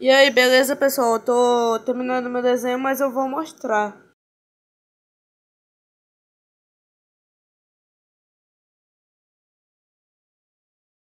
E aí, beleza, pessoal? Eu tô terminando meu desenho, mas eu vou mostrar.